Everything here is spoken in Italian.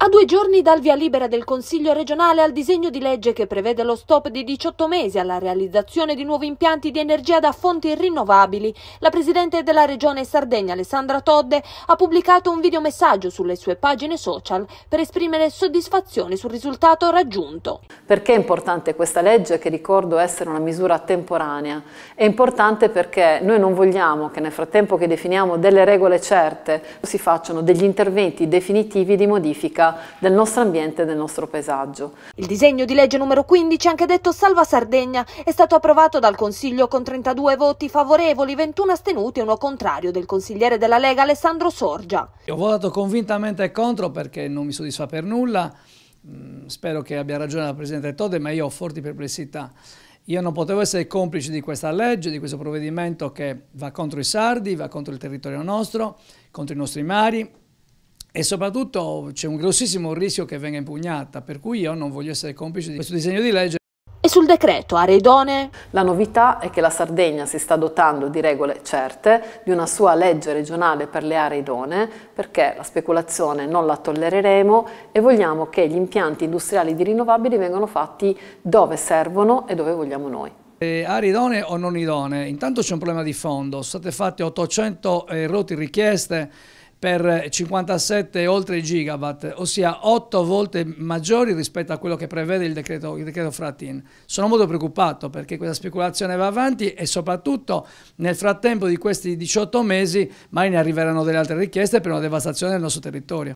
A due giorni dal via libera del Consiglio regionale al disegno di legge che prevede lo stop di 18 mesi alla realizzazione di nuovi impianti di energia da fonti rinnovabili, la Presidente della Regione Sardegna Alessandra Todde ha pubblicato un videomessaggio sulle sue pagine social per esprimere soddisfazione sul risultato raggiunto. Perché è importante questa legge che ricordo essere una misura temporanea? È importante perché noi non vogliamo che nel frattempo che definiamo delle regole certe si facciano degli interventi definitivi di modifica del nostro ambiente e del nostro paesaggio. Il disegno di legge numero 15, anche detto Salva Sardegna, è stato approvato dal Consiglio con 32 voti favorevoli, 21 astenuti e uno contrario del consigliere della Lega Alessandro Sorgia. Io Ho votato convintamente contro perché non mi soddisfa per nulla, mm, spero che abbia ragione la Presidente Tode, ma io ho forti perplessità. Io non potevo essere complice di questa legge, di questo provvedimento che va contro i sardi, va contro il territorio nostro, contro i nostri mari, e soprattutto c'è un grossissimo rischio che venga impugnata, per cui io non voglio essere complice di questo disegno di legge. E sul decreto aree idonee? La novità è che la Sardegna si sta dotando di regole certe, di una sua legge regionale per le aree idonee, perché la speculazione non la tollereremo e vogliamo che gli impianti industriali di rinnovabili vengano fatti dove servono e dove vogliamo noi. Eh, aree idonee o non idonee? Intanto c'è un problema di fondo, sono state fatte 800 eh, richieste per 57 oltre gigawatt, ossia 8 volte maggiori rispetto a quello che prevede il decreto, il decreto Frattin. Sono molto preoccupato perché questa speculazione va avanti e soprattutto nel frattempo di questi 18 mesi mai ne arriveranno delle altre richieste per una devastazione del nostro territorio.